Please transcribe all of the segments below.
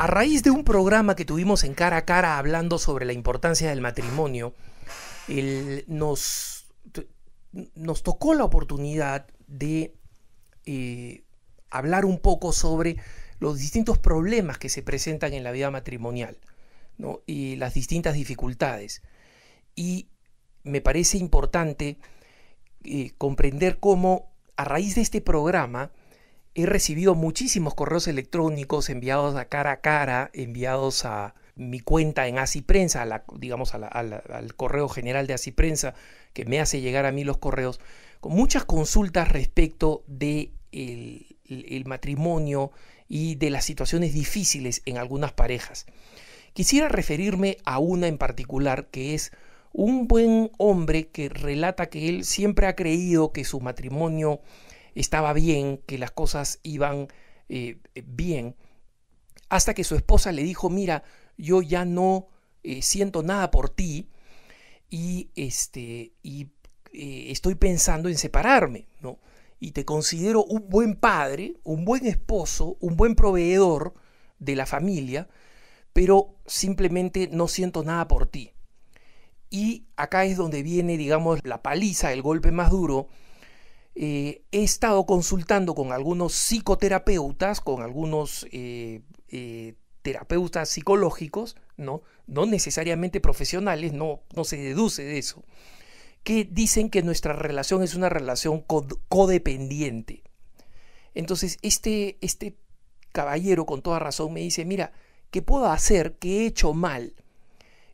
A raíz de un programa que tuvimos en cara a cara hablando sobre la importancia del matrimonio, nos, nos, tocó la oportunidad de eh, hablar un poco sobre los distintos problemas que se presentan en la vida matrimonial y las distintas dificultades. Y me parece importante eh, comprender cómo a raíz de este programa he recibido muchísimos correos electrónicos enviados a cara a cara, enviados a mi cuenta en Así Prensa, digamos al correo general de ACI Prensa, que me hace llegar a mí los correos, con muchas consultas respecto de matrimonio y de las situaciones difíciles en algunas parejas. Quisiera referirme a una en particular que es un buen hombre que relata que él siempre ha creído que su matrimonio estaba bien, que las cosas iban eh, bien, hasta que su esposa le dijo, mira, yo ya no eh, siento nada por ti y, este, y eh, estoy pensando en separarme, ¿no? Y te considero un buen padre, un buen esposo, un buen proveedor de la familia, pero simplemente no siento nada por ti. Y acá es donde viene, digamos, la paliza, el golpe más duro eh, he estado consultando con algunos psicoterapeutas, con algunos eh, eh, terapeutas psicológicos, ¿no? no necesariamente profesionales, no, no se deduce de eso, que dicen que nuestra relación es una relación codependiente. Entonces, este, este caballero con toda razón me dice, mira, ¿qué puedo hacer? ¿Qué he hecho mal?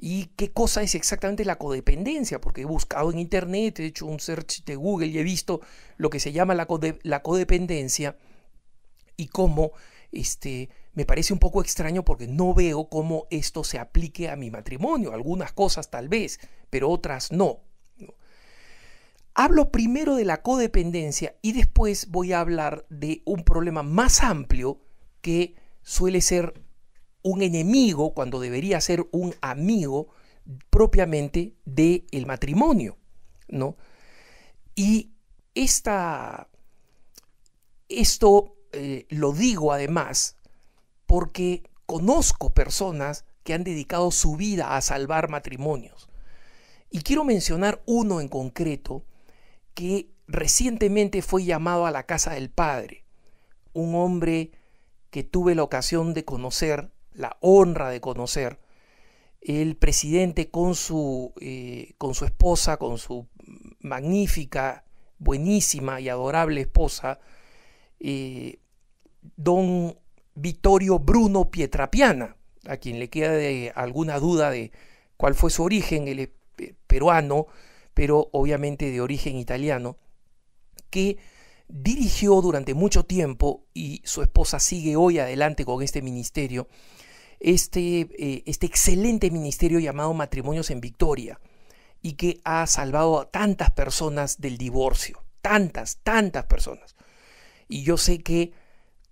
y qué cosa es exactamente la codependencia, porque he buscado en internet, he hecho un search de Google y he visto lo que se llama la, la codependencia y cómo este, me parece un poco extraño porque no veo cómo esto se aplique a mi matrimonio, algunas cosas tal vez, pero otras no. Hablo primero de la codependencia y después voy a hablar de un problema más amplio que suele ser un enemigo cuando debería ser un amigo propiamente del el matrimonio, ¿no? Y esta, esto eh, lo digo además porque conozco personas que han dedicado su vida a salvar matrimonios. Y quiero mencionar uno en concreto que recientemente fue llamado a la casa del Padre, un hombre que tuve la ocasión de conocer la honra de conocer, el presidente con su, eh, con su esposa, con su magnífica, buenísima y adorable esposa, eh, don Vittorio Bruno Pietrapiana, a quien le queda alguna duda de cuál fue su origen, el peruano, pero obviamente de origen italiano, que dirigió durante mucho tiempo y su esposa sigue hoy adelante con este ministerio, este, eh, este excelente ministerio llamado Matrimonios en Victoria y que ha salvado a tantas personas del divorcio, tantas, tantas personas. Y yo sé que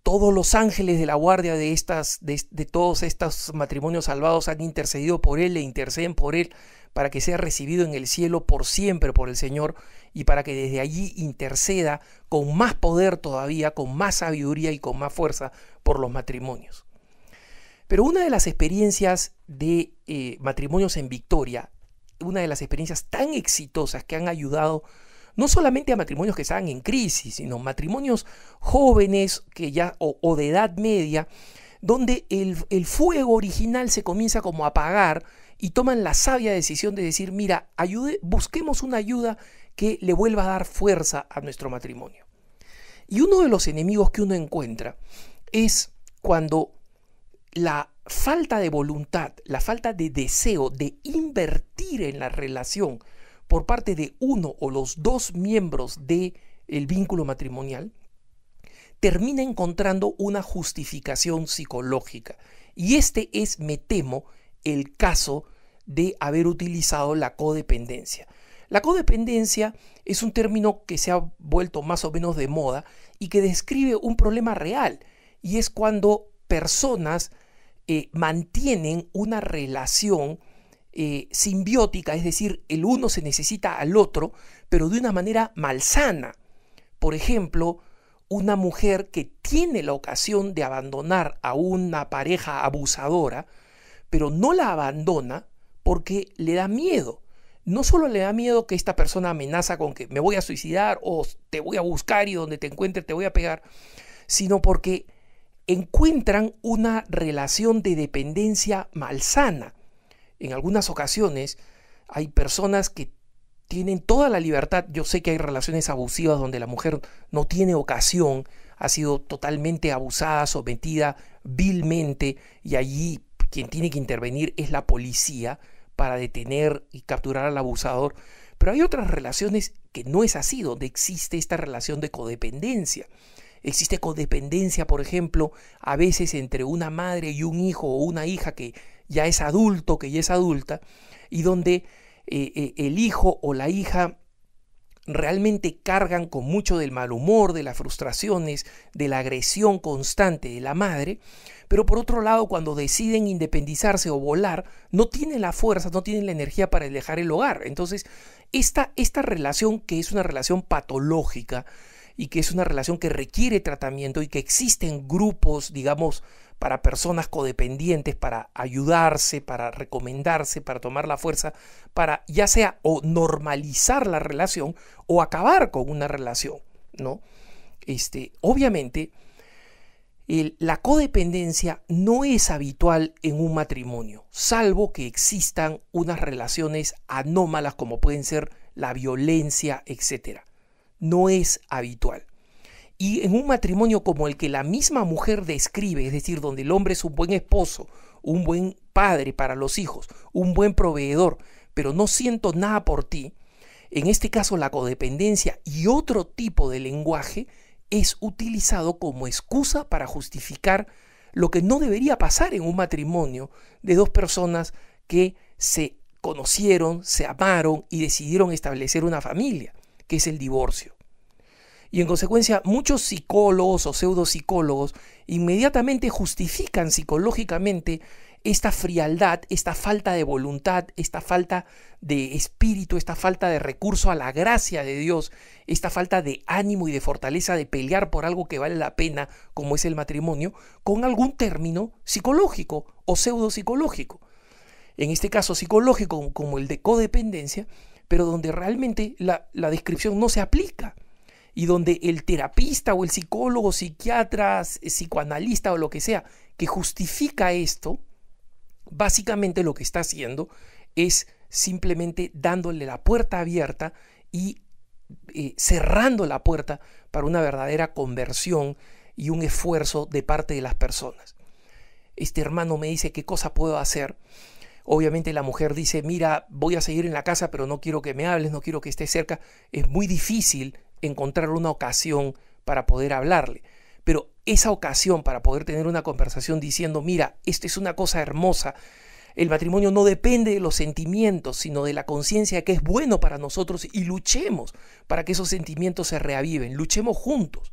todos los ángeles de la guardia de, estas, de, todos estos matrimonios salvados han intercedido por él, e interceden por él, para que sea recibido en el cielo por siempre por el Señor y para que desde allí interceda con más poder todavía, con más sabiduría y con más fuerza por los matrimonios. Pero una de las experiencias de eh, matrimonios en Victoria, una de las experiencias tan exitosas que han ayudado no solamente a matrimonios que estaban en crisis, sino matrimonios jóvenes que ya, o, de edad media, donde el, fuego original se comienza como a apagar y toman la sabia decisión de decir, mira, ayude, busquemos una ayuda que le vuelva a dar fuerza a nuestro matrimonio. Y uno de los enemigos que uno encuentra es cuando la falta de voluntad, la falta de deseo de invertir en la relación por parte de uno o los dos miembros del el vínculo matrimonial, termina encontrando una justificación psicológica. Y este es, me temo, el caso de haber utilizado la codependencia. La codependencia es un término que se ha vuelto más o menos de moda y que describe un problema real, y es cuando personas eh, mantienen una relación eh, simbiótica, es decir, el uno se necesita al otro, pero de una manera malsana. Por ejemplo, una mujer que tiene la ocasión de abandonar a una pareja abusadora, pero no la abandona porque le da miedo. No solo le da miedo que esta persona amenaza con que me voy a suicidar o te voy a buscar y donde te encuentre te voy a pegar, sino porque encuentran una relación de dependencia malsana. En algunas ocasiones hay personas que tienen toda la libertad. Yo sé que hay relaciones abusivas donde la mujer no tiene ocasión, ha sido totalmente abusada, sometida vilmente y allí quien tiene que intervenir es la policía para detener y capturar al abusador. Pero hay otras relaciones que no es así, donde existe esta relación de codependencia. Existe codependencia, por ejemplo, a veces entre una madre y un hijo o una hija que ya es adulto, que ya es adulta, y donde eh, eh, el hijo o la hija realmente cargan con mucho del mal humor, de las frustraciones, de la agresión constante de la madre, pero por otro lado cuando deciden independizarse o volar, no tienen la fuerza, no tienen la energía para dejar el hogar. Entonces, esta, esta relación que es una relación patológica, y que es una relación que requiere tratamiento y que existen grupos, digamos, para personas codependientes, para ayudarse, para recomendarse, para tomar la fuerza, para ya sea o normalizar la relación o acabar con una relación, ¿no? Este, obviamente, la codependencia no es habitual en un matrimonio, salvo que existan unas relaciones anómalas como pueden ser la violencia, etcétera no es habitual. Y en un matrimonio como el que la misma mujer describe, es decir, donde el hombre es un buen esposo, un buen padre para los hijos, un buen proveedor, pero no siento nada por ti, en este caso la codependencia y otro tipo de lenguaje es utilizado como excusa para justificar lo que no debería pasar en un matrimonio de dos personas que se conocieron, se amaron y decidieron establecer una familia que es el divorcio. Y en consecuencia, muchos psicólogos o pseudopsicólogos inmediatamente justifican psicológicamente esta frialdad, esta falta de voluntad, esta falta de espíritu, esta falta de recurso a la gracia de Dios, esta falta de ánimo y de fortaleza de pelear por algo que vale la pena, como es el matrimonio, con algún término psicológico o pseudopsicológico. En este caso psicológico, como el de codependencia, pero donde realmente la, descripción no se aplica y donde el terapista o el psicólogo, psiquiatra, eh, psicoanalista o lo que sea que justifica esto, básicamente lo que está haciendo es simplemente dándole la puerta abierta y eh, cerrando la puerta para una verdadera conversión y un esfuerzo de parte de las personas. Este hermano me dice qué cosa puedo hacer Obviamente la mujer dice, mira, voy a seguir en la casa, pero no quiero que me hables, no quiero que estés cerca. Es muy difícil encontrar una ocasión para poder hablarle. Pero esa ocasión para poder tener una conversación diciendo, mira, esto es una cosa hermosa, el matrimonio no depende de los sentimientos, sino de la conciencia que es bueno para nosotros y luchemos para que esos sentimientos se reaviven, luchemos juntos.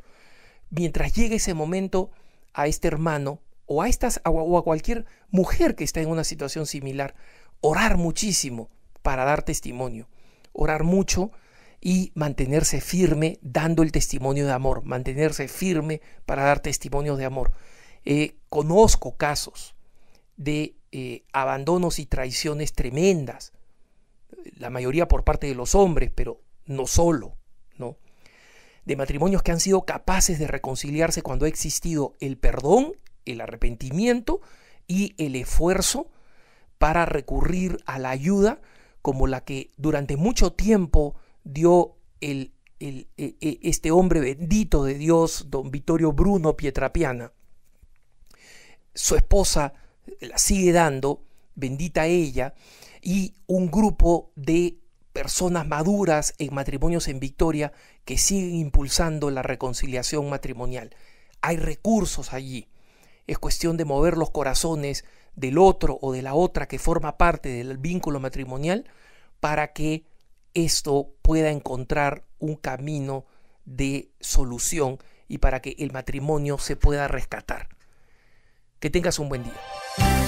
Mientras llegue ese momento a este hermano, o a, estas, o a cualquier mujer que está en una situación similar, orar muchísimo para dar testimonio, orar mucho y mantenerse firme dando el testimonio de amor, mantenerse firme para dar testimonio de amor. Eh, conozco casos de eh, abandonos y traiciones tremendas, la mayoría por parte de los hombres, pero no solo, ¿no? De matrimonios que han sido capaces de reconciliarse cuando ha existido el perdón el arrepentimiento y el esfuerzo para recurrir a la ayuda como la que durante mucho tiempo dio el, e, e, este hombre bendito de Dios, don Vittorio Bruno Pietrapiana. Su esposa la sigue dando, bendita ella, y un grupo de personas maduras en matrimonios en victoria que siguen impulsando la reconciliación matrimonial. Hay recursos allí es cuestión de mover los corazones del otro o de la otra que forma parte del vínculo matrimonial para que esto pueda encontrar un camino de solución y para que el matrimonio se pueda rescatar. Que tengas un buen día.